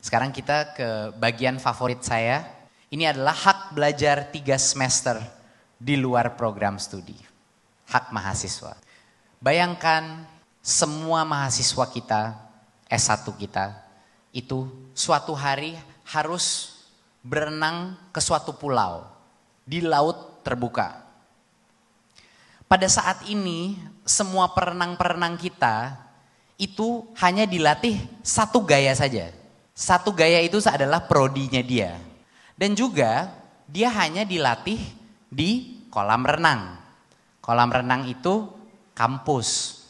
Sekarang kita ke bagian favorit saya. Ini adalah hak belajar tiga semester di luar program studi. Hak mahasiswa. Bayangkan semua mahasiswa kita, S1 kita, itu suatu hari harus berenang ke suatu pulau di laut terbuka. Pada saat ini semua perenang-perenang kita itu hanya dilatih satu gaya saja. Satu gaya itu adalah prodinya dia. Dan juga dia hanya dilatih di kolam renang. Kolam renang itu kampus.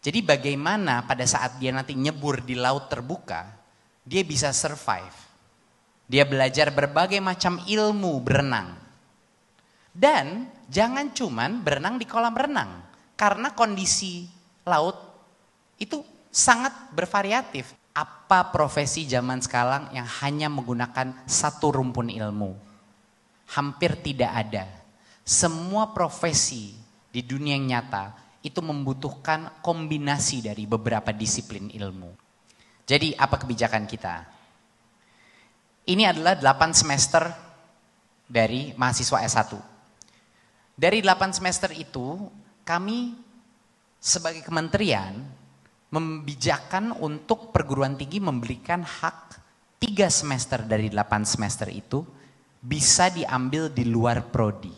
Jadi bagaimana pada saat dia nanti nyebur di laut terbuka, dia bisa survive. Dia belajar berbagai macam ilmu berenang. Dan jangan cuman berenang di kolam renang. Karena kondisi laut itu sangat bervariatif apa profesi zaman sekarang yang hanya menggunakan satu rumpun ilmu? Hampir tidak ada. Semua profesi di dunia yang nyata itu membutuhkan kombinasi dari beberapa disiplin ilmu. Jadi apa kebijakan kita? Ini adalah 8 semester dari mahasiswa S1. Dari 8 semester itu kami sebagai kementerian membijakan untuk perguruan tinggi memberikan hak tiga semester dari delapan semester itu bisa diambil di luar prodi.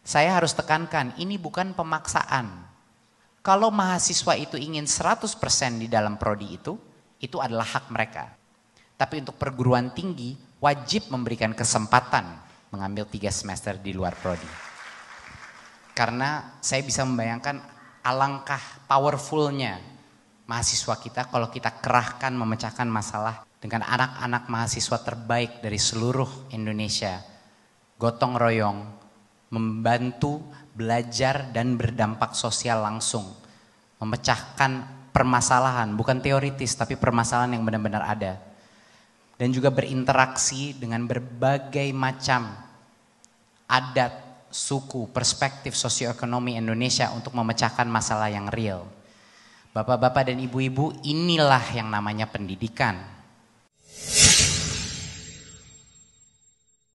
Saya harus tekankan, ini bukan pemaksaan. Kalau mahasiswa itu ingin 100% di dalam prodi itu, itu adalah hak mereka. Tapi untuk perguruan tinggi wajib memberikan kesempatan mengambil tiga semester di luar prodi. Karena saya bisa membayangkan alangkah powerfulnya mahasiswa kita kalau kita kerahkan memecahkan masalah dengan anak-anak mahasiswa terbaik dari seluruh Indonesia. Gotong royong, membantu belajar dan berdampak sosial langsung. Memecahkan permasalahan, bukan teoritis tapi permasalahan yang benar-benar ada. Dan juga berinteraksi dengan berbagai macam adat, suku, perspektif sosioekonomi Indonesia untuk memecahkan masalah yang real. Bapak-bapak dan ibu-ibu, inilah yang namanya pendidikan.